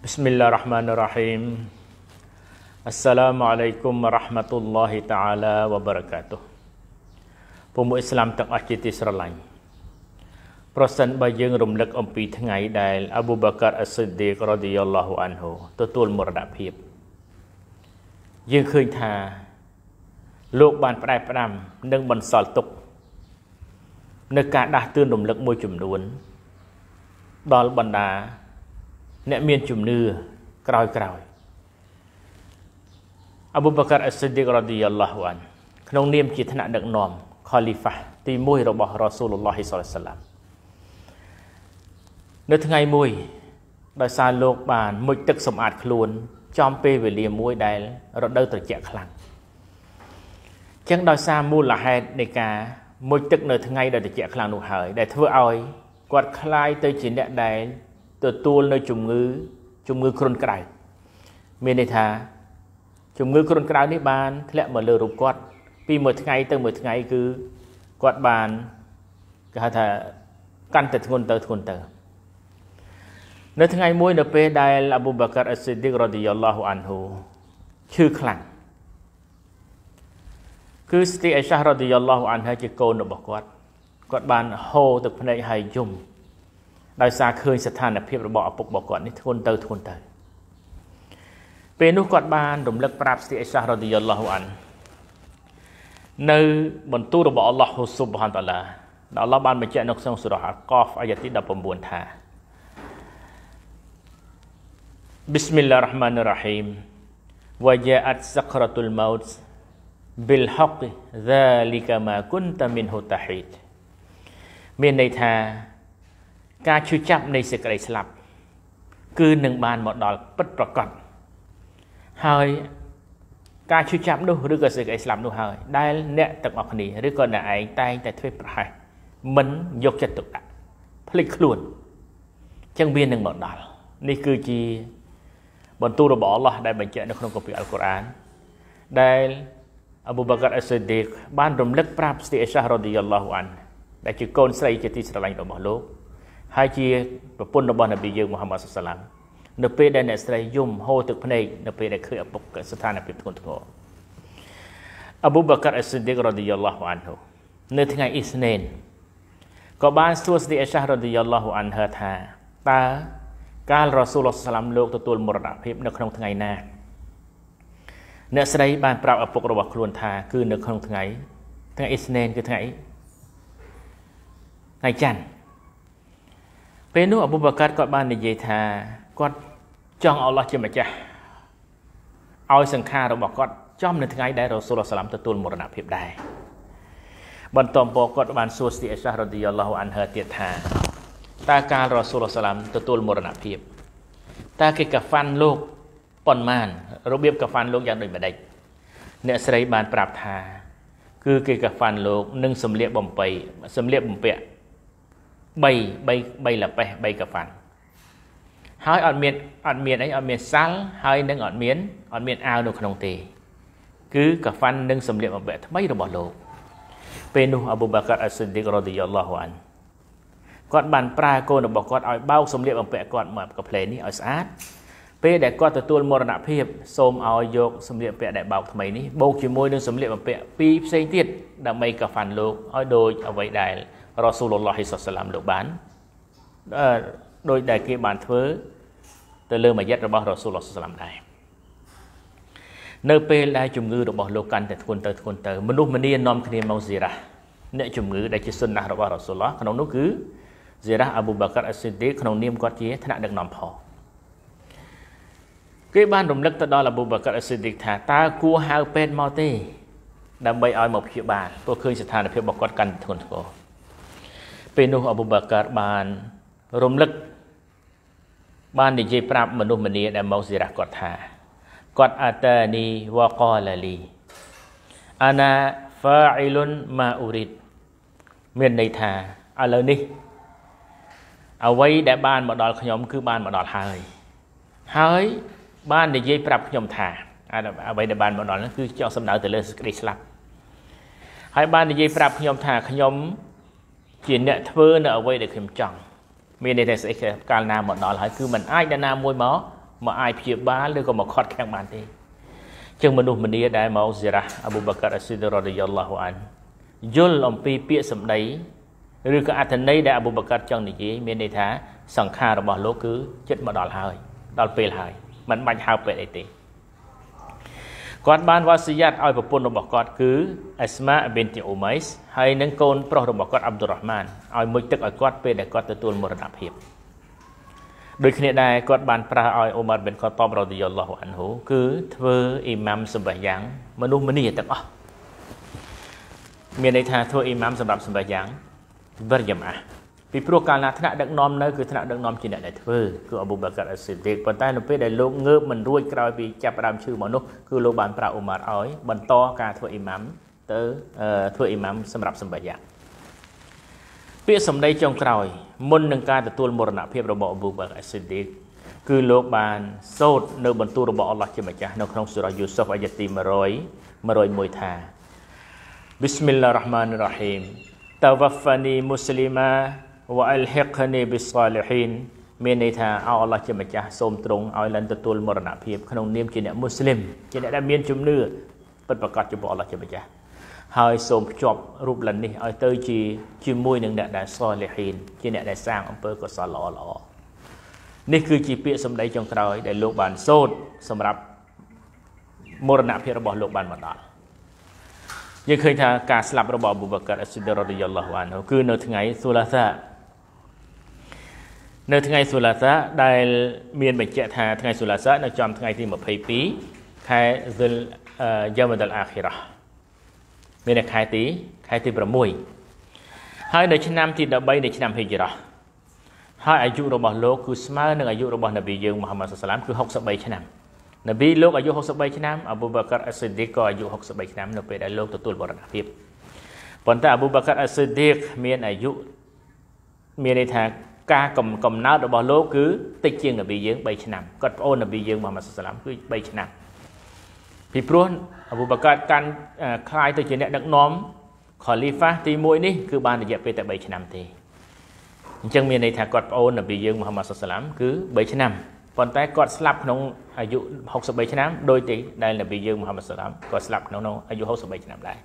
بسم الله الرحمن الرحيم السلام عليكم ورحمة الله تعالى وبركاته ពុំអ៊ីស្លាមទាំងអស់ជាទីស្រឡាញ់ប្រសិនបើយើង រំលឹក អំពីថ្ងៃដែលអប៊ូបកាត់អសិឌីករ៉ាឌីយ៉ាឡោះអានហូទទួលមរណភាពយើងឃើញថា លោកបានផ្ដែផ្ដាំ និងបន្សល់ទុកនៅការដាស់តឿនរំលឹកមួយចំនួនដល់បណ្ដាអ្នកមានជំនឿក្រោយក្រោយអប៊ូបកាត់អសិឌីករ៉ាឌីយ៉ាឡោះអានក្នុងនាមជាថ្នាក់ដឹកនាំខូលីហ្វាទី1របស់រ៉ាស៊ូលឡោះហ៊ីសឡាមនៅថ្ងៃមួយ ដោយសារលោកបានមុជទឹកសម្អាតខ្លួន ចំពេលវេលាមួយដែល រដូវត្រជាក់ខ្លាំងចឹងដោយសារមូលហេតុនៃការមុជទឹកនៅថ្ងៃដែលត្រជាក់ខ្លាំងនោះហើយ ដែលធ្វើឲ្យគាត់คลายទៅ ជាអ្នកដែលទទួលនៅជំងឺជំងឺគ្រុនក្រៅមានន័យថាជំងឺគ្រុនក្រៅនេះបានធ្លាក់មកលើរូបគាត់ពីមួយថ្ងៃទៅមួយថ្ងៃគឺគាត់បានគេហៅថាកាន់តែធ្ងន់ទៅធ្ងន់ទៅ នៅថ្ងៃមួយនៅពេលដែលអប៊ូបាកាអ៊ីស៊ីឌីករ៉ាឌីយ៉ាឡោះអានហ៊ូឈឺខ្លាំងគឺស្ត្រីអៃសារ៉ាឌីយ៉ាឡោះអានហា ជាកូនរបស់គាត់គាត់បានហូរទឹកភ្នែកហើយយំដោយសារឃើញស្ថានភាពរបស់ឪពុករបស់គាត់នេះធ្ងន់ទៅធ្ងន់ទៅពេលនោះគាត់បានរំលឹកប្រាប់ស្ទីអេសារ៉ាឌីយ៉ាឡោះអាននៅបន្ទូលរបស់អល់ឡោះហ៊ូស៊ុបហានតាឡាដែលអល់ឡោះបានបញ្ជាក់នៅក្នុងសូរ៉ាអាកហ្វអាយ៉ាទី19ថា بسم الله الرحمن الرحيم وجاءت سكرة الموت بالحق ذلك ما كنت منه تحيد មានន័យថាការឈឺចាប់នៃសេចក្តីស្លាប់គឺនឹងបានមកដល់ពិតប្រកបហើយការឈឺចាប់នោះឬក៏សេចក្តីស្លាប់នោះហើយដែល អ្នកទាំងអស់គ្នាឬក៏អ្នកឯងតែងតែធ្វើប្រហែសមិនយកចិត្តទុកដាក់ ភ្លេចខ្លួនចឹងវានឹងមកដល់នេះគឺជាបន្ទូលរបស់អល់ឡោះដែលបញ្ជាក់នៅក្នុងកាពីអល់កុរអានដែលអប៊ូបកាត់អេសឌីកបានរំលឹកប្រាប់ស្ទីអេសារ៉ាឌីយ៉ាឡោះអានដែលជាកូនស្រីជាទីស្រឡាញ់របស់លោកហើយជាប្រពន្ធរបស់នប៊ីយើងមូហាម៉ាត់សាឡាមនៅពេលដែលអ្នកស្រីយំហូរទឹកភ្នែកនៅពេលដែលឃើញឪពុកស្ថានភាពធ្ងន់ធ្ងរអប៊ូបកាត់អស៊ីឌីករ៉ាឌីយ៉ាឡោះអានហូនៅថ្ងៃអ៊ីស្នេនក៏បានសួរស្ត្រីអេសារ៉ាឌីយ៉ាឡោះអានហឺថាតើកាលរ៉ាស៊ូលឡោះសាឡាមលោក ទទួលមរណភាពនៅក្នុងថ្ងៃណាអ្នកស្រីបានប្រាប់ឪពុករបស់ខ្លួនថា គឺ នៅក្នុងថ្ងៃថ្ងៃអ៊ីស្នេនគឺថ្ងៃថ្ងៃច័ន្ទពេលនោះអប៊ូបកាត់គាត់បាននិយាយថាគាត់ចង់អល់ឡោះជាម្ចាស់ឲ្យសង្ខាររបស់គាត់ចំនៅថ្ងៃដែលរ៉ូសូលសាឡាមទទួលមរណភាពដែរបន្ទាប់មកគាត់បានសួរស្ទីអេសារ៉ាឌីយ៉ាឡោះអានហឺទៀតថាតើការរ៉ូសូលសាឡាមទទួលមរណភាពតើគេកាហ្វាន់លោកប៉ុន្មានរបៀបកាហ្វាន់លោកយ៉ាងដូចម្ដេចអ្នកស្រីបានប្រាប់ថា គឺគេកាហ្វាន់លោកនិងសម្លៀកបំពៃសម្លៀកបំពាក់3 3 3លប៉េះ3កាហ្វាន់ហើយអត់មានអត់មានអីអត់មានសាល់ហើយនឹងអត់មានអត់មាន អាវនៅក្នុងទេ គឺកាហ្វាន់និងសម្លៀកបំពាក់ថ្មីរបស់លោកពេលនោះអប៊ូបាកាត់អសិឌីករ៉ាឌីយ៉ាឡោះអានគាត់បានប្រើកូនរបស់គាត់ឲ្យបោកសម្លៀកបំពាក់គាត់មកកាផ្លេនេះឲ្យស្អាតពេលដែលគាត់ទទួលមរណភាពសូមឲ្យយកសម្លៀកបំពាក់ដែលបោកថ្មីនេះបូកជាមួយនឹងសម្លៀកបំពាក់ពីរផ្សេងទៀតដើម្បីកាហ្វាន់លោកឲ្យដូចអ្វីដែលរ៉ាស៊ូលឡោះសឡាមលោកបានដោយដែលគេបានធ្វើទៅលើមាយិតរបស់រ៉ាស៊ូលឡោះសឡាមដែរនៅពេលដែលជំងឺរបស់លោកកាន់តែធ្ងន់ទៅធ្ងន់ទៅមនុស្សម្នានាំគ្នាមកស៊ីរ៉ាអ្នកជំងឺដែលជាសុនណះរបស់រ៉ាស៊ូលឡោះក្នុងនោះគឺស៊ីរ៉ាអាប៊ូបាកាត់អេស៊ីឌីក្នុងនាមគាត់ជាថ្នាក់ដឹកនាំផងគេបានរំលឹកទៅដល់អប៊ូបកាត់អេស៊ីឌីកថាតើគួរហៅពេទ្យមកទេដើម្បីឲ្យមកព្យាបាលព្រោះឃើញស្ថានភាពរបស់គាត់កាន់ធ្ងន់ធ្ងរពេលនោះអប៊ូបកាត់បានរំលឹកបាននិយាយប្រាប់មនុស្សម្នាដែលមកសិរះគាត់ថាគាត់អាតានីវកលលីអាណាហ្វាអ៊ីលុនម៉ាអ៊ូរីតមានន័យថាឥឡូវនេះអ្វីដែលបានមកដល់ខ្ញុំ គឺបានមកដល់ហើយហើយបាននិយាយប្រាប់ខ្ញុំថាអ្វីដែលបានមកដល់នោះគឺចောက်សំដៅទៅលើសេចក្តីស្លាប់ហើយបាននិយាយប្រាប់ខ្ញុំថាខ្ញុំ ជាអ្នកធ្វើនៅអ្វីដែលខ្ញុំចង់មានន័យថាស្អីកាលណាមកដល់ហើយគឺมันអាចដល់ណាមួយមកមកអាចព្យាបាលឬក៏មកខត់ខាំងបានទេជាងមនុស្សម្នាដែលមកសេរ៉ាអប៊ូបកាអាស៊ីដរ៉ាឌីយ៉ាឡោះអានយល់អំពីពាក្យសម្ដីឬក៏អត្ថន័យដែលអប៊ូបកាចង់និយាយមានន័យថាសង្ខាររបស់លោកគឺចិត្តមកដល់ហើយ ដល់ពេលហើយមិនបាច់ហៅពេទ្យអីទេគាត់បានវ៉ាស៊ីយ៉ាត់ឲ្យប្រពន្ធរបស់គាត់គឺអេស្ម៉ាប៊ីនទីអ៊ូម៉ៃសហើយនិងកូនប្រុសរបស់គាត់អាប់ឌុលរ៉ាហ្មានឲ្យមុជទឹកឲ្យគាត់ពេលដែលគាត់ទទួលមរណភាពដូចគ្នាដែរគាត់បានប្រើឲ្យអ៊ូម៉ាត់ប៊ីនខាត់តាប់រ៉ាឌីយ៉ាឡោះអានហ៊ូគឺធ្វើអ៊ីម៉ាំសម្បាយ៉ាងមនុស្សម្នាទាំងអស់មានន័យថាធ្វើអ៊ីម៉ាំសម្រាប់សម្បាយ៉ាងបរិយាមាពីព្រោះកាលណាថ្នាក់ដឹកនាំនៅគឺថ្នាក់ដឹកនាំជាអ្នកដែលធ្វើគឺអប៊ូបាកាត់អេស៊ីឌីកប៉ុន្តែនៅពេលដែលលោកងើបមិនរួចក្រោយពីចាប់ដើមឈឺមកនោះគឺលោកបានប្រាអ៊ូម៉ារឲ្យបន្តការធ្វើអ៊ីម៉ាំទៅធ្វើអ៊ីម៉ាំសម្រាប់សម្បិយ៉ាពាក្យសម្ដីចុងក្រោយមុននឹងការទទួលមរណភាពរបស់អប៊ូបាកាត់អេស៊ីឌីកគឺលោកបានសូត្រនៅបន្ទូលរបស់អល់ឡោះជាម្ចាស់នៅក្នុងសូរ៉ាយូសុហ្វអាយ៉ាទី100 101ថាបិស្មិលឡាហ៊្រហ្មានរ៉ហ៊ីមតាវ៉ាហ្វានីមូស្លីម៉ាវ៉អលហ៊ីកនីប៊ីសាលីហ៊ីនមានន័យថាអោអល់ឡោះជាម្ចាស់សូមទ្រង់ឲ្យលិនទទួលមរណភាពក្នុងនាមជាអ្នកមូស្លីមជាអ្នកដែលមានជំនឿពិតប្រាកដចំពោះអល់ឡោះជាម្ចាស់ហើយសូមភ្ជាប់រូបលិននេះឲ្យទៅជាជាមួយនឹងអ្នកដែលសាលីហ៊ីនជាអ្នកដែលសាងអំពើកុសលល្អល្អនេះគឺជាពាក្យសម្ដីចុងក្រោយដែលលោកបានសូត្រសម្រាប់មរណភាពរបស់លោកបានមកដល់យើងឃើញថាការស្លាប់របស់អប៊ូបកាត់អ៊ីស៊ីដរ៉ាឌីយ៉ាឡោះអានគឺនៅថ្ងៃស៊ូឡាសានៅថ្ងៃសុលាសាដែលមានបញ្ជាក់ថាថ្ងៃសុលាសានៅចំថ្ងៃទី22ខែសិលយ៉ាមដលអាខិរ៉ាមាននៅខែទីខែទី6ហើយនៅឆ្នាំទី13នៃឆ្នាំហិជ្រ៉ាហើយអាយុរបស់លោកគឺស្មើនឹងអាយុរបស់នប៊ីយើងមូហាម៉ាត់សាឡាមគឺ63ឆ្នាំនប៊ីលោកអាយុ63ឆ្នាំអប៊ូបាកាត់អសិឌីកក៏អាយុ63ឆ្នាំនៅពេលដែលលោកទទួលបរណភាពប៉ុន្តែអប៊ូបាកាត់អសិឌីកមានអាយុមានន័យថាការកំណើតរបស់លោកគឺតិចជាងនប៊ីយើង3ឆ្នាំគាត់ប្អូននប៊ីយើងមូហាម៉ាត់សាឡាមគឺ3ឆ្នាំពីព្រោះអប៊ូបកាត់កាន់คล้ายទៅជាអ្នកដឹកនាំខូលីហ្វាទី1នេះគឺបានរយៈពេលតែ3ឆ្នាំ ទេអញ្ចឹងមានន័យថាគាត់ប្អូននប៊ីយើងមូហាម៉ាត់សាឡាមគឺ3ឆ្នាំប៉ុន្តែគាត់ស្លាប់ក្នុងអាយុ63ឆ្នាំដោយទីដែលនប៊ីយើងមូហាម៉ាត់សាឡាមគាត់ស្លាប់ក្នុងអាយុ63ឆ្នាំដែរ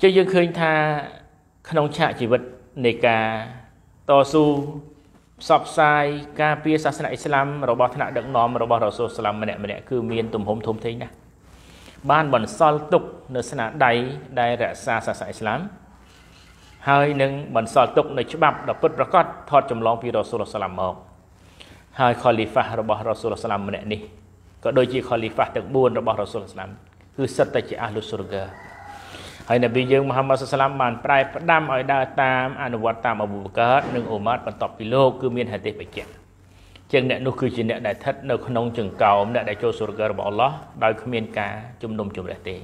ចឹងយើងឃើញថាក្នុងឆាកជីវិតនៃការតស៊ូផ្សព្វផ្សាយការពារសាសនាអ៊ីស្លាម របស់ថ្នាក់ដឹកនាំរបស់រ៉ូសូលស្លាមម្នាក់ម្នាក់គឺមានទំហំធំធេងណាស់បានបន្សល់ទុកនៅស្នាដៃដែលរក្សាសាសនាអ៊ីស្លាមហើយនឹងបន្សល់ទុកនៅច្បាប់ដ៏ពិតប្រាកដថតចម្លងពីរ៉ូសូលស្លាមមក ហើយខូលីហ្វារបស់រ៉ូសូលស្លាមម្នាក់នេះក៏ដូចជាខូលីហ្វាទាំង4របស់រ៉ូសូលស្លាមគឺសិតតែជាអាលូស៊ូរហ្កាហើយនប៊ីយើងមូហាម៉ាត់សុសឡាមបានប្រែផ្ដាំឲ្យដើរតាមអនុវត្តតាមអបូបកាតនិងអ៊ូម៉ាត់បន្ទាប់ពីលោកគឺមានហេតុបច្ចៈជាងអ្នកនោះគឺជាអ្នកដែលស្ថិតនៅក្នុងចង្កោមអ្នកដែលចូលសុរការបស់អល់ឡោះដោយគ្មាន ការជំនុំជម្រះទេ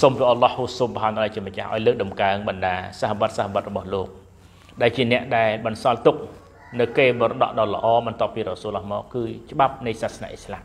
សូមព្រះអល់ឡោះហ៊ូសុបហានតាឡាជាម្ចាស់ឲ្យលើក ដំកើងបណ្ដាសាហបាត់សាហបាត់របស់លោក ដែលជាអ្នកដែលបន្សល់ទុក នៅគេបរដកដ៏ល្អបន្ទាប់ពីរ៉ាស៊ូលឡោះមកគឺច្បាប់នៃសាសនាអ៊ីស្លាម